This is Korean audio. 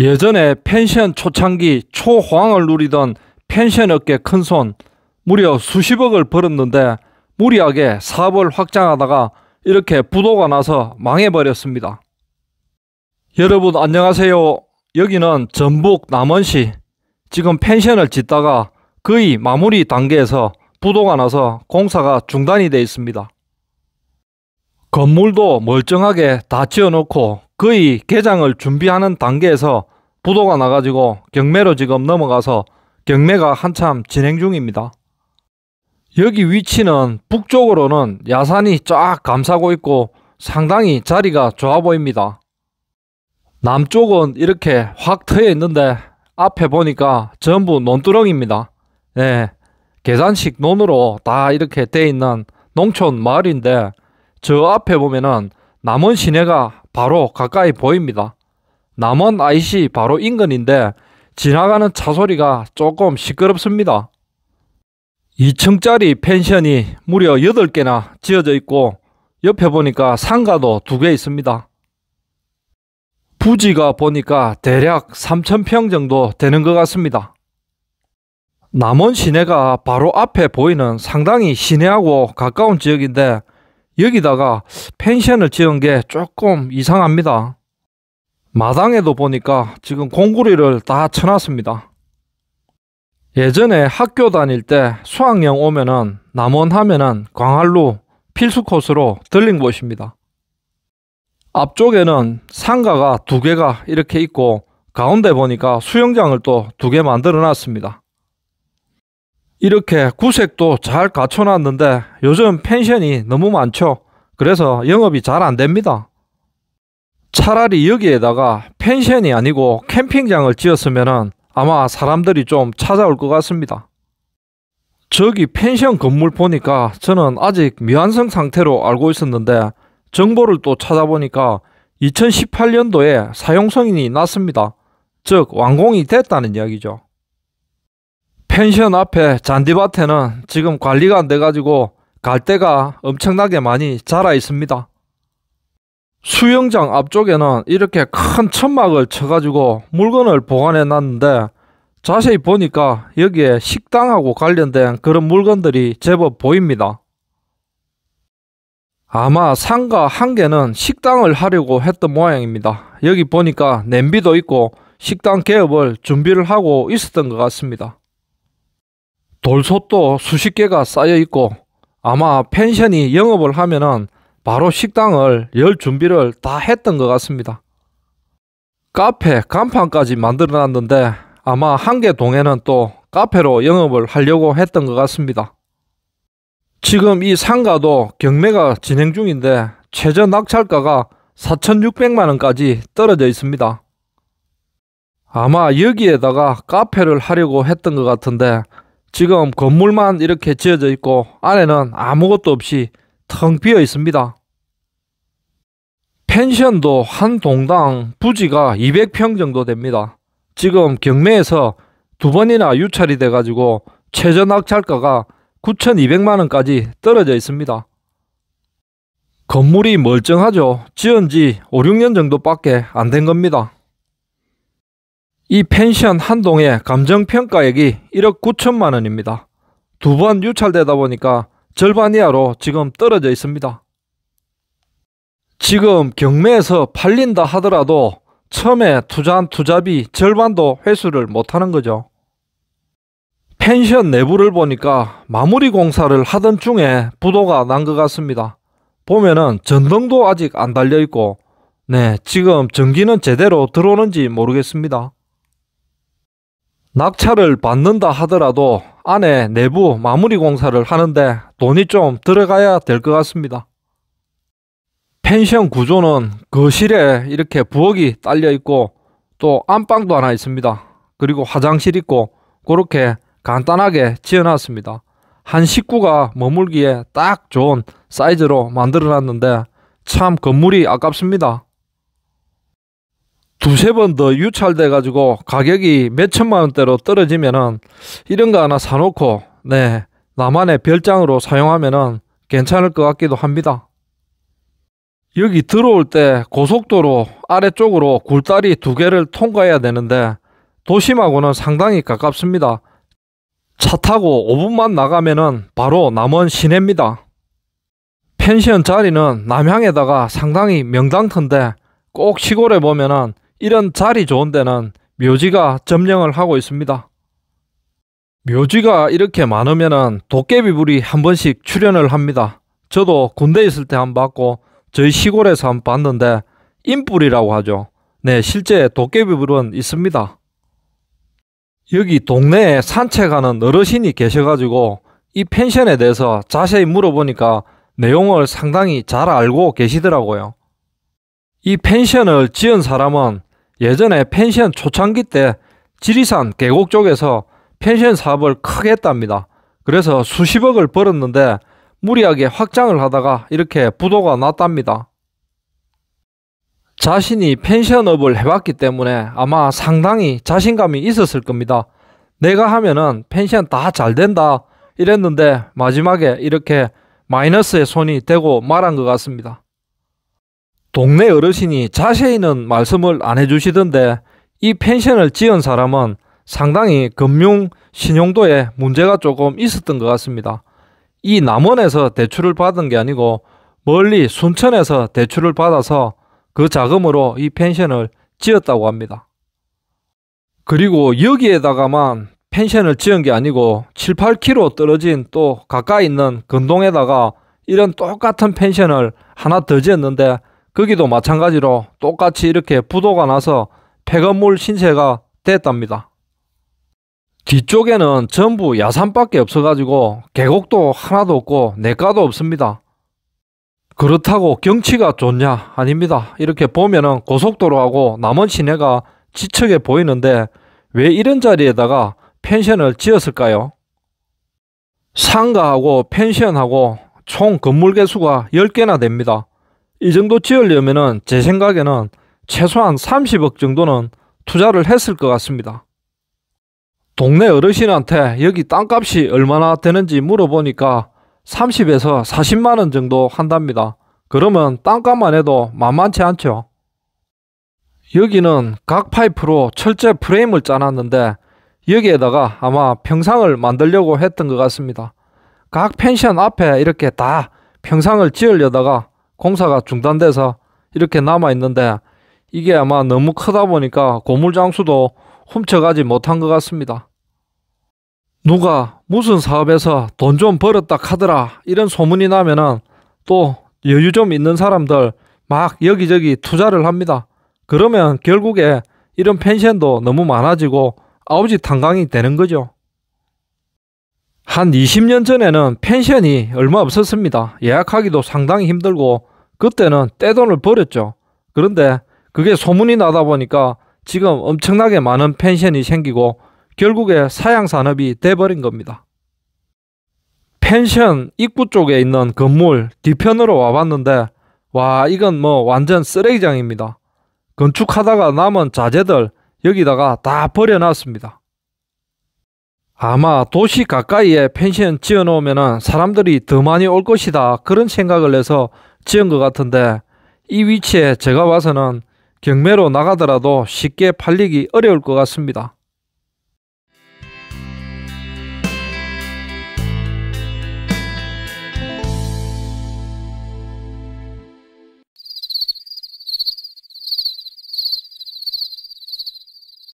예전에 펜션 초창기 초황을 누리던 펜션업계 큰손 무려 수십억을 벌었는데 무리하게 사업을 확장하다가 이렇게 부도가 나서 망해버렸습니다. 여러분 안녕하세요. 여기는 전북 남원시 지금 펜션을 짓다가 거의 마무리 단계에서 부도가 나서 공사가 중단이 되어 있습니다. 건물도 멀쩡하게 다 지어놓고 거의 개장을 준비하는 단계에서 부도가 나가지고 경매로 지금 넘어가서 경매가 한참 진행 중입니다. 여기 위치는 북쪽으로는 야산이 쫙 감싸고 있고 상당히 자리가 좋아 보입니다. 남쪽은 이렇게 확 트여 있는데 앞에 보니까 전부 논두렁입니다. 네, 계산식 논으로 다 이렇게 돼 있는 농촌 마을인데 저 앞에 보면은 남원 시내가 바로 가까이 보입니다. 남원 IC 바로 인근인데 지나가는 차 소리가 조금 시끄럽습니다. 2층짜리 펜션이 무려 8개나 지어져 있고 옆에 보니까 상가도 2개 있습니다. 부지가 보니까 대략 3,000평 정도 되는 것 같습니다. 남원 시내가 바로 앞에 보이는 상당히 시내하고 가까운 지역인데 여기다가 펜션을 지은 게 조금 이상합니다. 마당에도 보니까 지금 공구리를 다 쳐놨습니다. 예전에 학교 다닐 때 수학여행 오면은 남원하면은 광활루 필수 코스로 들린 곳입니다. 앞쪽에는 상가가 두 개가 이렇게 있고 가운데 보니까 수영장을 또 두 개 만들어 놨습니다. 이렇게 구색도 잘 갖춰 놨는데 요즘 펜션이 너무 많죠. 그래서 영업이 잘 안 됩니다. 차라리 여기에다가 펜션이 아니고 캠핑장을 지었으면 아마 사람들이 좀 찾아올 것 같습니다. 저기 펜션 건물 보니까 저는 아직 미완성 상태로 알고 있었는데 정보를 또 찾아보니까 2018년도에 사용성인이 났습니다. 즉 완공이 됐다는 이야기죠. 펜션 앞에 잔디밭에는 지금 관리가 안 돼가지고 갈대가 엄청나게 많이 자라 있습니다. 수영장 앞쪽에는 이렇게 큰 천막을 쳐가지고 물건을 보관해 놨는데 자세히 보니까 여기에 식당하고 관련된 그런 물건들이 제법 보입니다. 아마 상가 한 개는 식당을 하려고 했던 모양입니다. 여기 보니까 냄비도 있고 식당 개업을 준비를 하고 있었던 것 같습니다. 돌솥도 수십 개가 쌓여 있고 아마 펜션이 영업을 하면은 바로 식당을 열 준비를 다 했던 것 같습니다. 카페 간판까지 만들어 놨는데 아마 한 개 동에는 또 카페로 영업을 하려고 했던 것 같습니다. 지금 이 상가도 경매가 진행 중인데 최저 낙찰가가 4,600만 원까지 떨어져 있습니다. 아마 여기에다가 카페를 하려고 했던 것 같은데 지금 건물만 이렇게 지어져 있고 안에는 아무것도 없이 텅 비어 있습니다. 펜션도 한 동당 부지가 200평 정도 됩니다. 지금 경매에서 두 번이나 유찰이 돼가지고 최저 낙찰가가 9,200만원까지 떨어져 있습니다. 건물이 멀쩡하죠. 지은 지 5, 6년 정도밖에 안 된 겁니다. 이 펜션 한 동의 감정평가액이 1억 9천만 원입니다. 두 번 유찰되다 보니까 절반 이하로 지금 떨어져 있습니다. 지금 경매에서 팔린다 하더라도 처음에 투자한 투자비 절반도 회수를 못하는 거죠. 펜션 내부를 보니까 마무리 공사를 하던 중에 부도가 난 것 같습니다. 보면은 전등도 아직 안 달려 있고, 네, 지금 전기는 제대로 들어오는지 모르겠습니다. 낙찰을 받는다 하더라도 안에 내부 마무리 공사를 하는데 돈이 좀 들어가야 될 것 같습니다. 펜션 구조는 거실에 그 이렇게 부엌이 딸려 있고 또 안방도 하나 있습니다. 그리고 화장실 있고 그렇게 간단하게 지어놨습니다. 한 식구가 머물기에 딱 좋은 사이즈로 만들어놨는데 참 건물이 아깝습니다. 두세 번 더 유찰돼 가지고 가격이 몇 천만 원대로 떨어지면은 이런 거 하나 사놓고 네 나만의 별장으로 사용하면은 괜찮을 것 같기도 합니다. 여기 들어올 때 고속도로 아래쪽으로 굴다리 두 개를 통과해야 되는데 도심하고는 상당히 가깝습니다. 차 타고 5분만 나가면은 바로 남원 시내입니다. 펜션 자리는 남향에다가 상당히 명당턴데 꼭 시골에 보면은 이런 자리 좋은 데는 묘지가 점령을 하고 있습니다. 묘지가 이렇게 많으면 도깨비불이 한 번씩 출연을 합니다. 저도 군대 있을 때한 봤고 저희 시골에서 한 봤는데 인불이라고 하죠. 네, 실제 도깨비불은 있습니다. 여기 동네에 산책하는 어르신이 계셔가지고 이 펜션에 대해서 자세히 물어보니까 내용을 상당히 잘 알고 계시더라고요. 이 펜션을 지은 사람은 예전에 펜션 초창기 때 지리산 계곡 쪽에서 펜션 사업을 크게 했답니다. 그래서 수십억을 벌었는데 무리하게 확장을 하다가 이렇게 부도가 났답니다. 자신이 펜션업을 해봤기 때문에 아마 상당히 자신감이 있었을 겁니다. 내가 하면은 펜션 다 잘 된다 이랬는데 마지막에 이렇게 마이너스의 손이 되고 말한 것 같습니다. 동네 어르신이 자세히는 말씀을 안 해주시던데 이 펜션을 지은 사람은 상당히 금융 신용도에 문제가 조금 있었던 것 같습니다. 이 남원에서 대출을 받은 게 아니고 멀리 순천에서 대출을 받아서 그 자금으로 이 펜션을 지었다고 합니다. 그리고 여기에다가만 펜션을 지은 게 아니고 7, 8km 떨어진 또 가까이 있는 근동에다가 이런 똑같은 펜션을 하나 더 지었는데 거기도 마찬가지로 똑같이 이렇게 부도가 나서 폐건물 신세가 됐답니다. 뒤쪽에는 전부 야산밖에 없어가지고 계곡도 하나도 없고 내과도 없습니다. 그렇다고 경치가 좋냐? 아닙니다. 이렇게 보면은 고속도로하고 남원 시내가 지척에 보이는데 왜 이런 자리에다가 펜션을 지었을까요? 상가하고 펜션하고 총 건물 개수가 10개나 됩니다. 이 정도 지으려면은 제 생각에는 최소한 30억 정도는 투자를 했을 것 같습니다. 동네 어르신한테 여기 땅값이 얼마나 되는지 물어보니까 30에서 40만원 정도 한답니다. 그러면 땅값만 해도 만만치 않죠. 여기는 각 파이프로 철제 프레임을 짜놨는데 여기에다가 아마 평상을 만들려고 했던 것 같습니다. 각 펜션 앞에 이렇게 다 평상을 지으려다가 공사가 중단돼서 이렇게 남아 있는데 이게 아마 너무 크다 보니까 고물장수도 훔쳐가지 못한 것 같습니다. 누가 무슨 사업에서 돈 좀 벌었다 카더라 이런 소문이 나면은 또 여유 좀 있는 사람들 막 여기저기 투자를 합니다. 그러면 결국에 이런 펜션도 너무 많아지고 아우지 탄광이 되는 거죠. 한 20년 전에는 펜션이 얼마 없었습니다. 예약하기도 상당히 힘들고 그때는 떼돈을 버렸죠. 그런데 그게 소문이 나다 보니까 지금 엄청나게 많은 펜션이 생기고 결국에 사양산업이 돼버린 겁니다. 펜션 입구 쪽에 있는 건물 뒤편으로 와봤는데 와 이건 뭐 완전 쓰레기장입니다. 건축하다가 남은 자재들 여기다가 다 버려놨습니다. 아마 도시 가까이에 펜션 지어놓으면 사람들이 더 많이 올 것이다 그런 생각을 해서 지은 것 같은데 이 위치에 제가 와서는 경매로 나가더라도 쉽게 팔리기 어려울 것 같습니다.